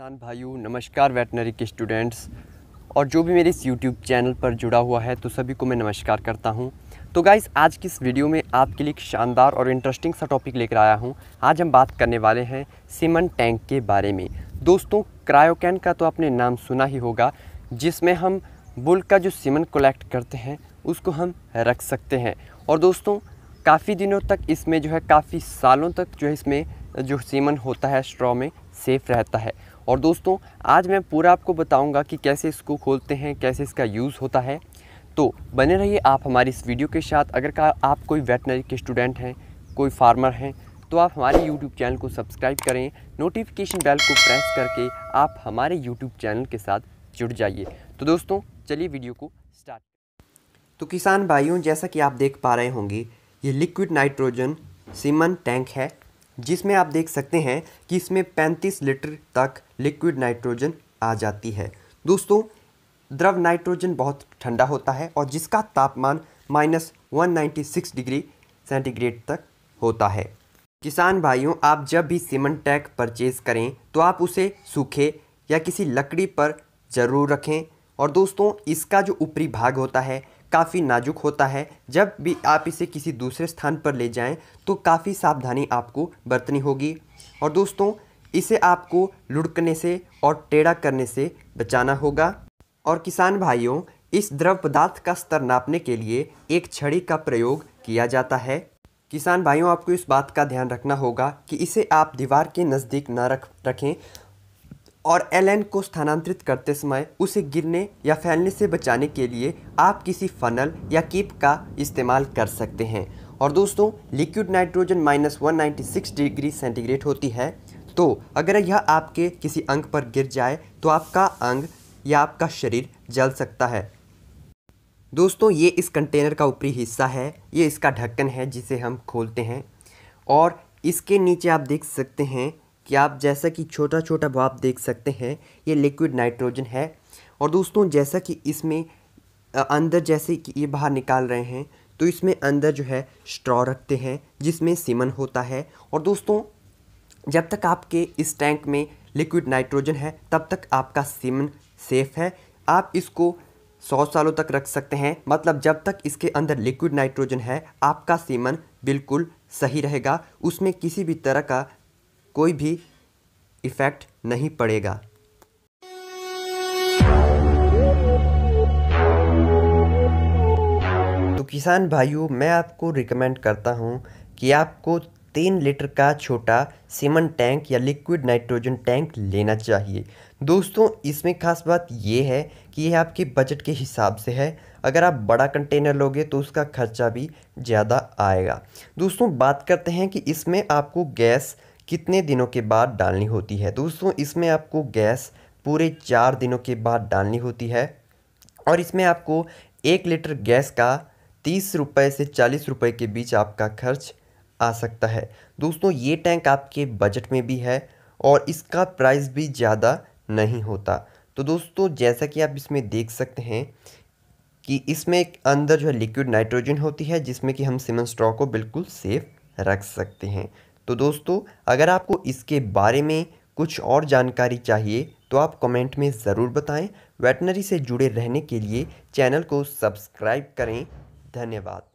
किसान भाइयों नमस्कार वेटनरी के स्टूडेंट्स और जो भी मेरे इस यूट्यूब चैनल पर जुड़ा हुआ है तो सभी को मैं नमस्कार करता हूं तो गाइस आज की इस वीडियो में आपके लिए एक शानदार और इंटरेस्टिंग सा टॉपिक लेकर आया हूं आज हम बात करने वाले हैं सीमन टैंक के बारे में दोस्तों क्रायोकैन का तो आपने नाम सुना ही होगा जिसमें हम बुल का जो सीमन कलेक्ट करते हैं उसको हम रख सकते हैं और दोस्तों काफ़ी दिनों तक इसमें जो है काफ़ी सालों तक जो है इसमें जो सीमन होता है स्ट्रॉ में सेफ़ रहता है और दोस्तों आज मैं पूरा आपको बताऊंगा कि कैसे इसको खोलते हैं कैसे इसका यूज़ होता है तो बने रहिए आप हमारी इस वीडियो के साथ अगर का आप कोई वेटनरी के स्टूडेंट हैं कोई फार्मर हैं तो आप हमारे यूट्यूब चैनल को सब्सक्राइब करें नोटिफिकेशन बेल को प्रेस करके आप हमारे यूट्यूब चैनल के साथ जुड़ जाइए तो दोस्तों चलिए वीडियो को स्टार्ट तो किसान भाइयों जैसा कि आप देख पा रहे होंगे ये लिक्विड नाइट्रोजन सीमन टैंक है जिसमें आप देख सकते हैं कि इसमें 35 लीटर तक लिक्विड नाइट्रोजन आ जाती है दोस्तों द्रव नाइट्रोजन बहुत ठंडा होता है और जिसका तापमान माइनस वन डिग्री सेंटीग्रेड तक होता है किसान भाइयों आप जब भी सीमेंट टैग परचेज़ करें तो आप उसे सूखे या किसी लकड़ी पर ज़रूर रखें और दोस्तों इसका जो ऊपरी भाग होता है काफ़ी नाजुक होता है जब भी आप इसे किसी दूसरे स्थान पर ले जाएं तो काफ़ी सावधानी आपको बरतनी होगी और दोस्तों इसे आपको लुढ़कने से और टेढ़ा करने से बचाना होगा और किसान भाइयों इस द्रव पदार्थ का स्तर नापने के लिए एक छड़ी का प्रयोग किया जाता है किसान भाइयों आपको इस बात का ध्यान रखना होगा कि इसे आप दीवार के नज़दीक ना रख रखें और एलन को स्थानांतरित करते समय उसे गिरने या फैलने से बचाने के लिए आप किसी फनल या कीप का इस्तेमाल कर सकते हैं और दोस्तों liquid nitrogen minus one degree centigrade होती है तो अगर यह आपके किसी अंग पर गिर जाए तो आपका अंग या आपका शरीर जल सकता है दोस्तों ये इस कंटेनर का ऊपरी हिस्सा है ये इसका ढक्कन है जिसे हम खोलते हैं और इसके नीचे आप देख सकते हैं कि आप जैसा कि छोटा छोटा भाप देख सकते हैं ये लिक्विड नाइट्रोजन है और दोस्तों जैसा कि इसमें अंदर जैसे कि ये बाहर निकाल रहे हैं तो इसमें अंदर जो है स्ट्रॉ रखते हैं जिसमें सीमन होता है और दोस्तों जब तक आपके इस टैंक में लिक्विड नाइट्रोजन है तब तक आपका सीमन सेफ है आप इसको सौ सालों तक रख सकते हैं मतलब जब तक इसके अंदर लिक्विड नाइट्रोजन है आपका सीमन बिल्कुल सही रहेगा उसमें किसी भी तरह का कोई भी इफ़ेक्ट नहीं पड़ेगा तो किसान भाइयों मैं आपको रिकमेंड करता हूँ कि आपको तीन लीटर का छोटा सीमन टैंक या लिक्विड नाइट्रोजन टैंक लेना चाहिए दोस्तों इसमें खास बात यह है कि यह आपके बजट के हिसाब से है अगर आप बड़ा कंटेनर लोगे तो उसका खर्चा भी ज़्यादा आएगा दोस्तों बात करते हैं कि इसमें आपको गैस कितने दिनों के बाद डालनी होती है दोस्तों इसमें आपको गैस पूरे चार दिनों के बाद डालनी होती है और इसमें आपको एक लीटर गैस का तीस रुपये से चालीस रुपये के बीच आपका खर्च आ सकता है दोस्तों ये टैंक आपके बजट में भी है और इसका प्राइस भी ज़्यादा नहीं होता तो दोस्तों जैसा कि आप इसमें देख सकते हैं कि इसमें एक अंदर जो है लिक्विड नाइट्रोजन होती है जिसमें कि हम सीमेंट स्ट्रॉ को बिल्कुल सेफ़ रख सकते हैं तो दोस्तों अगर आपको इसके बारे में कुछ और जानकारी चाहिए तो आप कमेंट में ज़रूर बताएं वेटनरी से जुड़े रहने के लिए चैनल को सब्सक्राइब करें धन्यवाद